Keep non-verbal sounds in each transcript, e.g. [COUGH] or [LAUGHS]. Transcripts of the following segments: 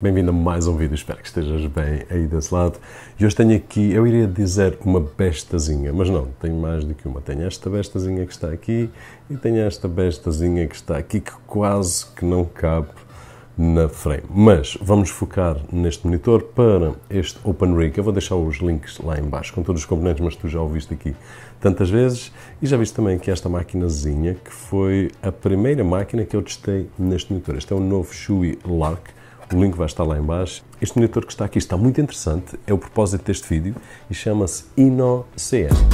Bem-vindo a mais um vídeo, espero que estejas bem aí desse lado. E hoje tenho aqui, eu iria dizer uma bestazinha, mas não, tenho mais do que uma. Tenho esta bestazinha que está aqui e tenho esta bestazinha que está aqui que quase que não cabe na frame. Mas vamos focar neste monitor para este Open Rig. Eu vou deixar os links lá embaixo com todos os componentes, mas tu já o viste aqui tantas vezes. E já viste também que esta maquinazinha, que foi a primeira máquina que eu testei neste monitor. Este é o novo Shui Lark o link vai estar lá embaixo. Este monitor que está aqui está muito interessante, é o propósito deste vídeo e chama-se InnoCS.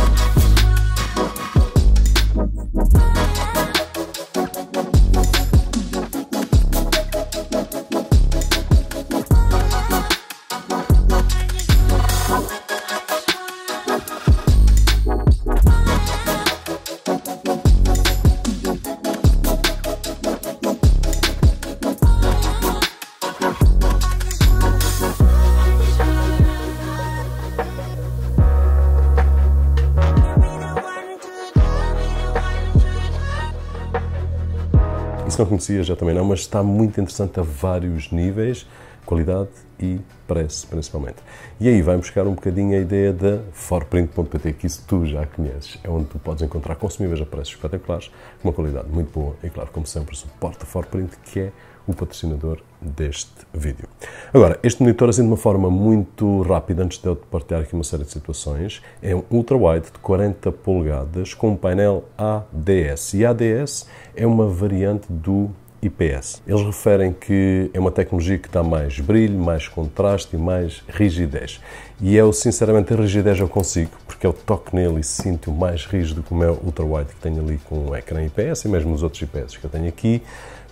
se não conhecia já também não, mas está muito interessante a vários níveis qualidade e preço, principalmente. E aí vai buscar um bocadinho a ideia da forprint.pt, que isso tu já conheces. É onde tu podes encontrar consumíveis a preços espetaculares, com uma qualidade muito boa e, claro, como sempre, suporta Forprint, que é o patrocinador deste vídeo. Agora, este monitor, assim de uma forma muito rápida, antes de eu te partilhar aqui uma série de situações, é um ultra-wide de 40 polegadas com um painel ADS. E ADS é uma variante do IPS. Eles referem que é uma tecnologia que dá mais brilho, mais contraste e mais rigidez. E eu, sinceramente, a rigidez eu consigo, porque eu toco nele e sinto mais rígido que o meu White que tenho ali com o ecrã IPS e mesmo os outros IPS que eu tenho aqui.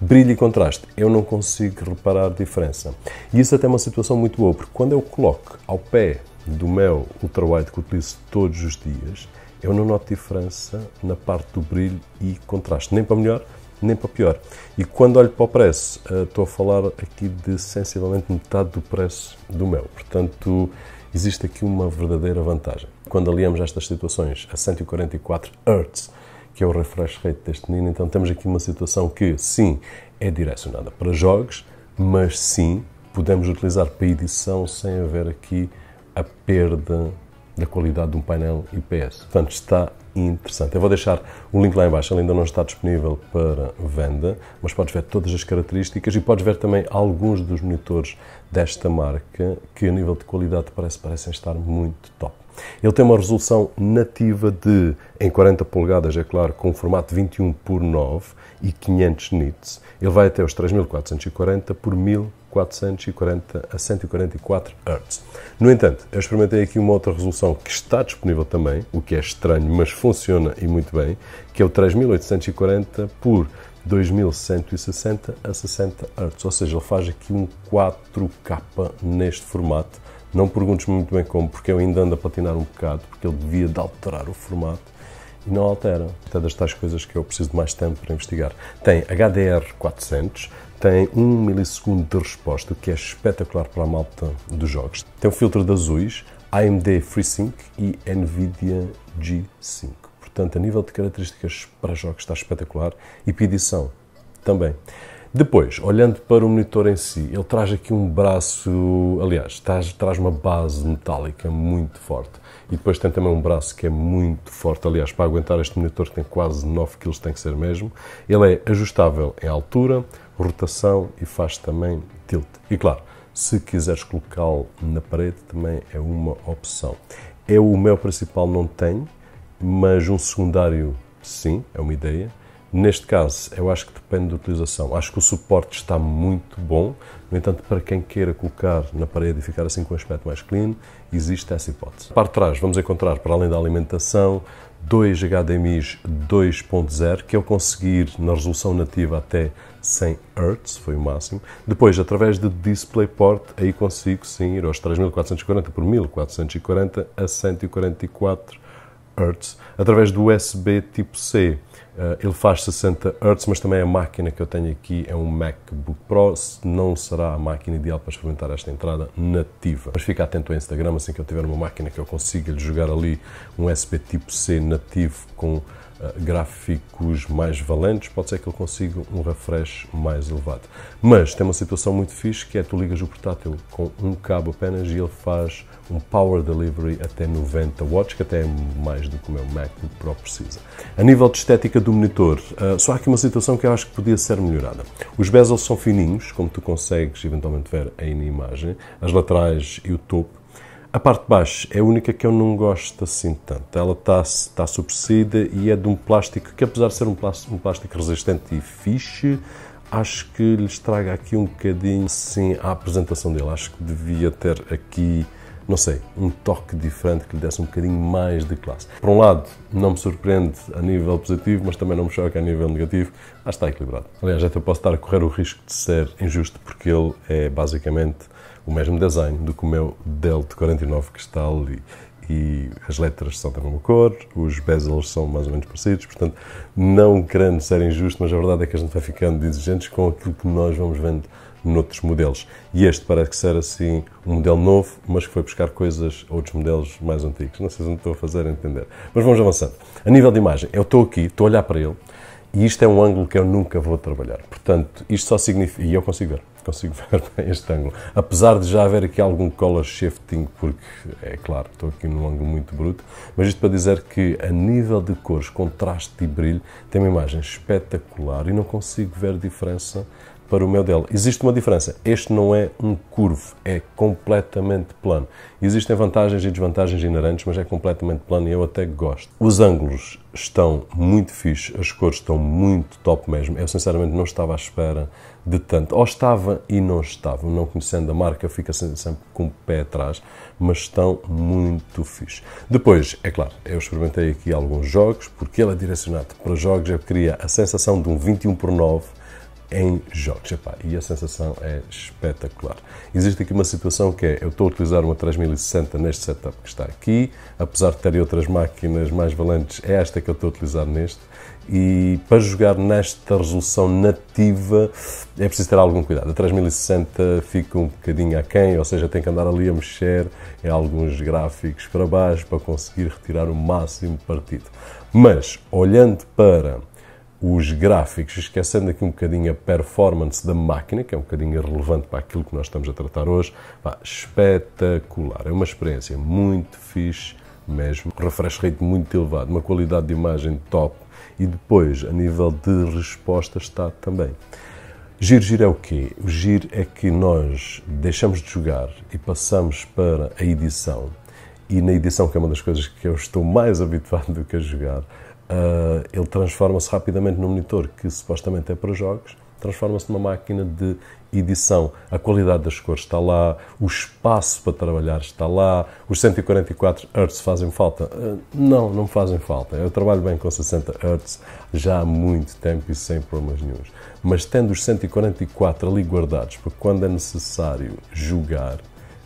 Brilho e contraste, eu não consigo reparar diferença. E isso até é uma situação muito boa, porque quando eu coloco ao pé do meu White que utilizo todos os dias, eu não noto diferença na parte do brilho e contraste, nem para melhor, nem para pior. E quando olho para o preço, eh, estou a falar aqui de sensivelmente metade do preço do mel. Portanto, existe aqui uma verdadeira vantagem. Quando aliamos estas situações a 144 Hz, que é o refresh rate deste menino, então temos aqui uma situação que, sim, é direcionada para jogos, mas sim, podemos utilizar para edição sem haver aqui a perda da qualidade de um painel IPS. Portanto, está interessante. Eu vou deixar o link lá embaixo, ele ainda não está disponível para venda, mas podes ver todas as características e podes ver também alguns dos monitores desta marca que a nível de qualidade parece, parecem estar muito top. Ele tem uma resolução nativa de em 40 polegadas, é claro, com um formato 21 por 9 e 500 nits. Ele vai até os 3440 por 1000 440 a 144 Hz. No entanto, eu experimentei aqui uma outra resolução que está disponível também, o que é estranho, mas funciona e muito bem, que é o 3840 por 2160 a 60 Hz, ou seja, ele faz aqui um 4K neste formato. Não perguntes muito bem como, porque eu ainda ando a patinar um bocado, porque ele devia de alterar o formato e não alteram. É das tais coisas que eu preciso de mais tempo para investigar. Tem HDR 400, tem 1 um milissegundo de resposta, que é espetacular para a malta dos jogos. Tem um filtro de azuis, AMD FreeSync e NVIDIA G5. Portanto, a nível de características para jogos está espetacular e para edição também. Depois, olhando para o monitor em si, ele traz aqui um braço, aliás, traz, traz uma base metálica muito forte. E depois tem também um braço que é muito forte, aliás, para aguentar este monitor que tem quase 9 kg, tem que ser mesmo. Ele é ajustável em altura, rotação e faz também tilt. E claro, se quiseres colocá-lo na parede, também é uma opção. É o meu principal não tenho, mas um secundário sim, é uma ideia. Neste caso, eu acho que depende da utilização. Acho que o suporte está muito bom, no entanto, para quem queira colocar na parede e ficar assim com um aspecto mais clean, existe essa hipótese. Para trás, vamos encontrar, para além da alimentação, dois HDMI 2.0, que eu conseguir na resolução nativa até 100 Hz, foi o máximo. Depois, através de DisplayPort, aí consigo sim ir aos 3440 por 1440 a 144 Hz, através do USB tipo C eh, ele faz 60 Hz, mas também a máquina que eu tenho aqui é um MacBook Pro, não será a máquina ideal para experimentar esta entrada nativa. Mas fica atento ao Instagram, assim que eu tiver uma máquina que eu consiga lhe jogar ali um sp tipo C nativo com ah, gráficos mais valentes, pode ser que ele consiga um refresh mais elevado. Mas tem uma situação muito fixe que é tu ligas o portátil com um cabo apenas e ele faz um power delivery até 90 watts, que até é mais do que o meu MacBook Pro precisa. A nível de estética do monitor, ah, só há aqui uma situação que eu acho que podia ser melhorada. Os bezels são fininhos, como tu consegues eventualmente ver aí na imagem, as laterais e o topo a parte de baixo é a única que eu não gosto assim tanto. Ela está, está subsida e é de um plástico que, apesar de ser um plástico, um plástico resistente e fixe, acho que lhe estraga aqui um bocadinho sim a apresentação dele. Acho que devia ter aqui, não sei, um toque diferente que lhe desse um bocadinho mais de classe. Por um lado, não me surpreende a nível positivo, mas também não me choca a nível negativo. Acho que está equilibrado. Aliás, até posso estar a correr o risco de ser injusto porque ele é basicamente o mesmo design do que o meu Delta 49 que está ali. E as letras são da mesma cor, os bezels são mais ou menos parecidos, portanto, não querendo ser injusto, mas a verdade é que a gente vai ficando exigentes com aquilo que nós vamos vendo noutros modelos. E este parece ser assim um modelo novo, mas que foi buscar coisas a outros modelos mais antigos. Não sei se não estou a fazer entender. Mas vamos avançando. A nível de imagem, eu estou aqui, estou a olhar para ele, e isto é um ângulo que eu nunca vou trabalhar. Portanto, isto só significa. E eu consigo ver consigo [LAUGHS] ver bem este ângulo. Apesar de já haver aqui algum color shifting, porque é claro, estou aqui num ângulo muito bruto, mas isto para dizer que a nível de cores, contraste e brilho, tem uma imagem espetacular e não consigo ver diferença para o meu dele. Existe uma diferença. Este não é um curvo, é completamente plano. Existem vantagens e desvantagens inerentes, mas é completamente plano e eu até gosto. Os ângulos estão muito fixos, as cores estão muito top mesmo. Eu sinceramente não estava à espera de tanto. Ou estava e não estava. Não conhecendo a marca, fica sempre com o pé atrás, mas estão muito fixos. Depois, é claro, eu experimentei aqui alguns jogos, porque ele é direcionado para jogos, eu queria a sensação de um 21 por 9 em jogos. Epá, e a sensação é espetacular. Existe aqui uma situação que é, eu estou a utilizar uma 3060 neste setup que está aqui, apesar de terem outras máquinas mais valentes, é esta que eu estou a utilizar neste, e para jogar nesta resolução nativa é preciso ter algum cuidado. A 3060 fica um bocadinho aquém, ou seja, tem que andar ali a mexer em alguns gráficos para baixo para conseguir retirar o máximo partido. Mas, olhando para os gráficos, esquecendo aqui um bocadinho a performance da máquina, que é um bocadinho relevante para aquilo que nós estamos a tratar hoje, pá, espetacular. É uma experiência muito fixe mesmo, refresh rate muito elevado, uma qualidade de imagem top e depois, a nível de resposta, está também. Giro, giro é o quê? O giro é que nós deixamos de jogar e passamos para a edição. E na edição, que é uma das coisas que eu estou mais [LAUGHS] habituado do que a jogar, uh, ele transforma-se rapidamente num monitor que supostamente é para jogos, transforma-se numa máquina de edição. A qualidade das cores está lá, o espaço para trabalhar está lá, os 144 Hz fazem falta? Uh, não, não fazem falta. Eu trabalho bem com 60 Hz já há muito tempo e sem problemas nenhums. Mas tendo os 144 ali guardados, porque quando é necessário jogar,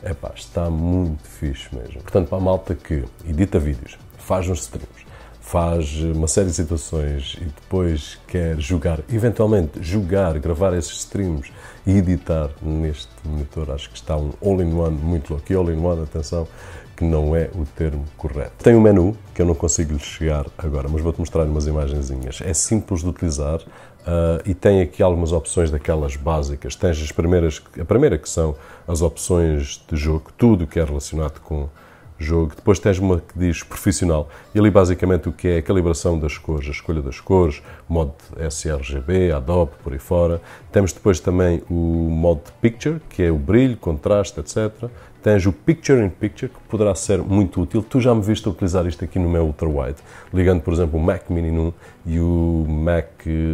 epá, está muito fixe mesmo. Portanto, para a malta que edita vídeos, faz uns streams, faz uma série de situações e depois quer jogar, eventualmente jogar, gravar esses streams e editar neste monitor, acho que está um all-in-one muito louco. E all-in-one, atenção, que não é o termo correto. Tem um menu que eu não consigo lhe chegar agora, mas vou-te mostrar umas imagenzinhas. É simples de utilizar uh, e tem aqui algumas opções daquelas básicas. Tens as primeiras, a primeira que são as opções de jogo, tudo que é relacionado com jogo. Depois tens uma que diz profissional. E ali basicamente o que é a calibração das cores, a escolha das cores, modo sRGB, Adobe, por aí fora. Temos depois também o modo picture, que é o brilho, contraste, etc tens o Picture in Picture, que poderá ser muito útil. Tu já me viste utilizar isto aqui no meu ultrawide, ligando, por exemplo, o Mac Mini num e o Mac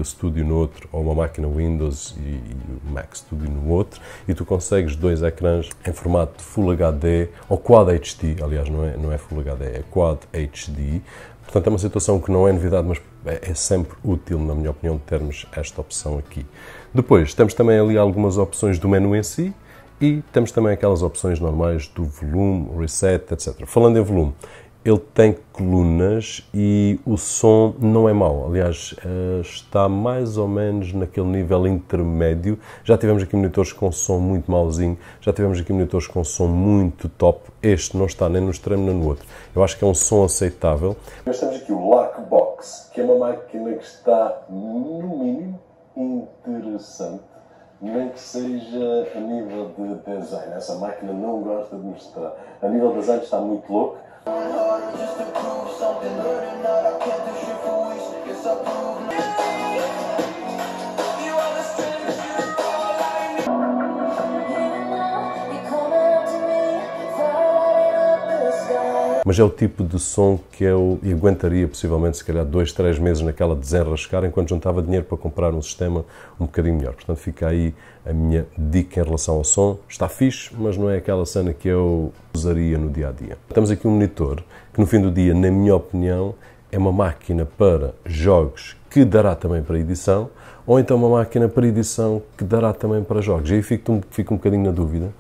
Studio no outro, ou uma máquina Windows e, e o Mac Studio no outro, e tu consegues dois ecrãs em formato Full HD, ou Quad HD, aliás, não é, não é Full HD, é Quad HD, Portanto, é uma situação que não é novidade, mas é, é sempre útil, na minha opinião, termos esta opção aqui. Depois, temos também ali algumas opções do menu em si, e temos também aquelas opções normais do volume, reset, etc. Falando em volume, ele tem colunas e o som não é mau. Aliás, eh, está mais ou menos naquele nível intermédio. Já tivemos aqui monitores com som muito mauzinho, já tivemos aqui monitores com som muito top. Este não está nem no extremo nem no outro. Eu acho que é um som aceitável. Nós temos aqui o Lockbox, que é uma máquina que está, no mínimo, interessante nem que seja a nível de design. Essa máquina não gosta de mostrar. A nível de design está muito louco. mas é o tipo de som que eu aguentaria possivelmente, se calhar, dois, três meses naquela desenrascar, enquanto juntava dinheiro para comprar um sistema um bocadinho melhor. Portanto, fica aí a minha dica em relação ao som. Está fixe, mas não é aquela cena que eu usaria no dia a dia. Temos aqui um monitor que, no fim do dia, na minha opinião, é uma máquina para jogos que dará também para edição, ou então uma máquina para edição que dará também para jogos. E aí fico, fico um bocadinho na dúvida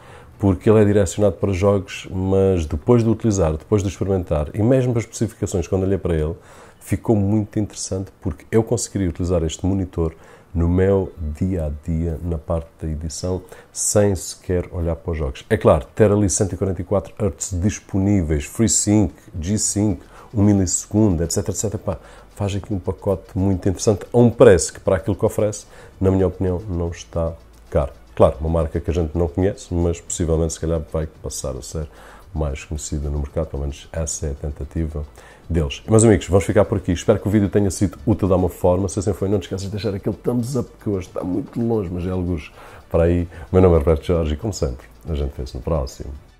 porque ele é direcionado para jogos, mas depois de utilizar, depois de experimentar e mesmo as especificações, quando olhei para ele, ficou muito interessante porque eu conseguiria utilizar este monitor no meu dia a dia na parte da edição sem sequer olhar para os jogos. É claro, ter ali 144 hz disponíveis, FreeSync, G-Sync, 1 milissegundo, etc, etc, pá, faz aqui um pacote muito interessante a um preço que para aquilo que oferece, na minha opinião, não está caro. Claro, uma marca que a gente não conhece, mas possivelmente, se calhar, vai passar a ser mais conhecida no mercado, pelo menos essa é a tentativa deles. Meus amigos, vamos ficar por aqui. Espero que o vídeo tenha sido útil de alguma forma. Se assim foi, não te esqueças de deixar aquele thumbs up que hoje está muito longe, mas é alguns para aí. O meu nome é Roberto Jorge e, como sempre, a gente vê-se no próximo.